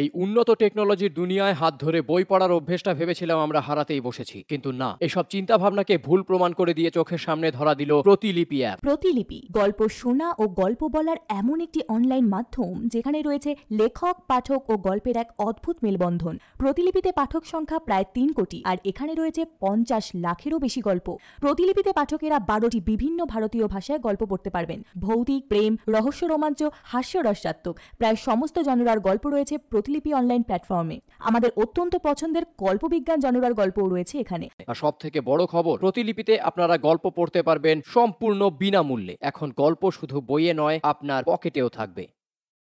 এই উন্নত টেকনোলজির দুনিয়ায় হাত ধরে বই পড়ার অভ্যেসটা ভেবেছিলাম আমরা হারাতেই বসেছি কিন্তু না এসব চিন্তা ভাবনাকে ভুল প্রমাণ করে দিয়ে চোখের সামনে ধরা দিল প্রতিলিপি অ্যাপ প্রতিলিপি গল্প শোনা ও গল্প বলার এমন একটি অনলাইন মাধ্যম যেখানে রয়েছে লেখক পাঠক ও গল্পের এক অদ্ভুত মেলবন্ধন প্রতিলিপিতে পাঠক সংখ্যা প্রায় তিন কোটি আর এখানে রয়েছে পঞ্চাশ লাখেরও বেশি গল্প প্রতিলিপিতে পাঠকেরা বারোটি বিভিন্ন ভারতীয় ভাষায় গল্প পড়তে পারবেন ভৌতিক প্রেম রহস্য রোমাঞ্চ হাস্য রসাত্মক প্রায় সমস্ত জনরার গল্প রয়েছে প্রতিলিপি অনলাইন প্ল্যাটফর্মে আমাদের অত্যন্ত পছন্দের কল্পবিজ্ঞান জনরার গল্পও রয়েছে এখানে সব থেকে বড় খবর প্রতিলিপিতে আপনারা গল্প পড়তে পারবেন সম্পূর্ণ বিনামূল্যে এখন গল্প শুধু বইয়ে নয় আপনার পকেটেও থাকবে